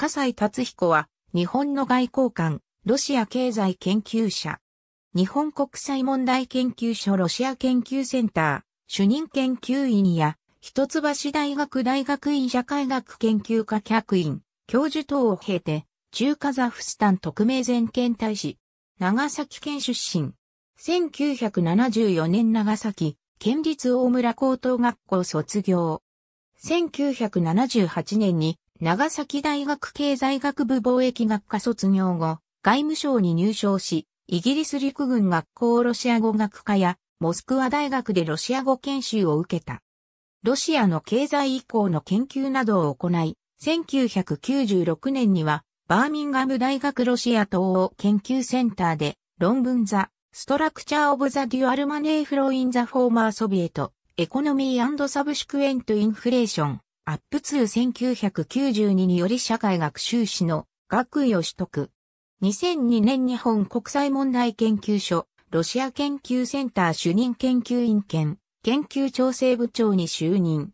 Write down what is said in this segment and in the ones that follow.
笠西達彦は、日本の外交官、ロシア経済研究者。日本国際問題研究所ロシア研究センター、主任研究員や、一橋大学大学院社会学研究科客員、教授等を経て、中カザフスタン特命全権大使、長崎県出身。1974年長崎、県立大村高等学校卒業。1978年に長崎大学経済学部貿易学科卒業後、外務省に入省し、イギリス陸軍学校ロシア語学科や、モスクワ大学でロシア語研修を受けた。ロシアの経済移行の研究などを行い、1996年には、バーミンガム大学ロシア東欧研究センターで、論文ザ、ストラクチャーオブザデュアルマネーフローインザフォーマーソビエト、エコノミーサブシクエントインフレーション、アップ2。1992により社会学修士の学位を取得。2002年日本国際問題研究所、ロシア研究センター主任研究員兼、研究調整部長に就任。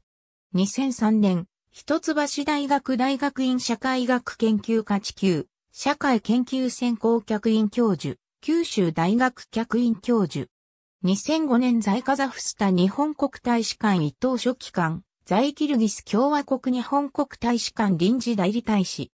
2003年、一橋大学大学院社会学研究科地球、社会研究専攻客員教授、九州大学客員教授。2005年在カザフスタ日本国大使館一等書記官、在キルギス共和国日本国大使館臨時代理大使。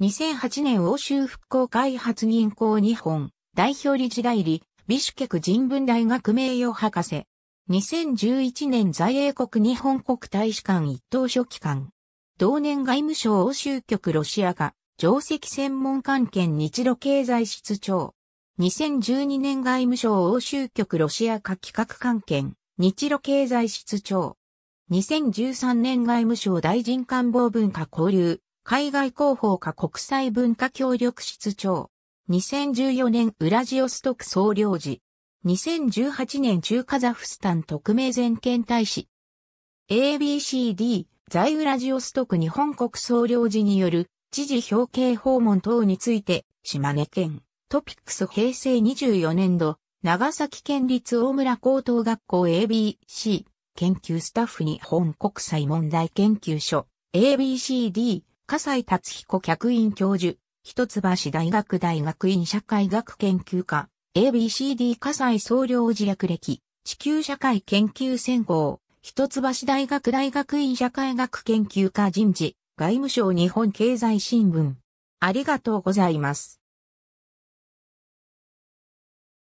2008年欧州復興開発銀行日本代表理事代理、ビシュケク人文大学名誉博士。2011年在英国日本国大使館一等書記官。同年外務省欧州局ロシアが上席専門官兼日露経済室長。2012年外務省欧州局ロシア化企画官兼日露経済室長。2013年外務省大臣官房文化交流、海外広報課国際文化協力室長。2014年ウラジオストク総領事。2018年中カザフスタン特命全権大使。ABCD 在ウラジオストク日本国総領事による知事表敬訪問等について、島根県トピックス平成24年度長崎県立大村高等学校 ABC 研究スタッフ日本国際問題研究所 ABCD 笠西達彦客員教授一橋大学大学院社会学研究科 ABCD 笠西総領事略歴地球社会研究専攻一橋大学大学院社会学研究科人事外務省日本経済新聞ありがとうございます。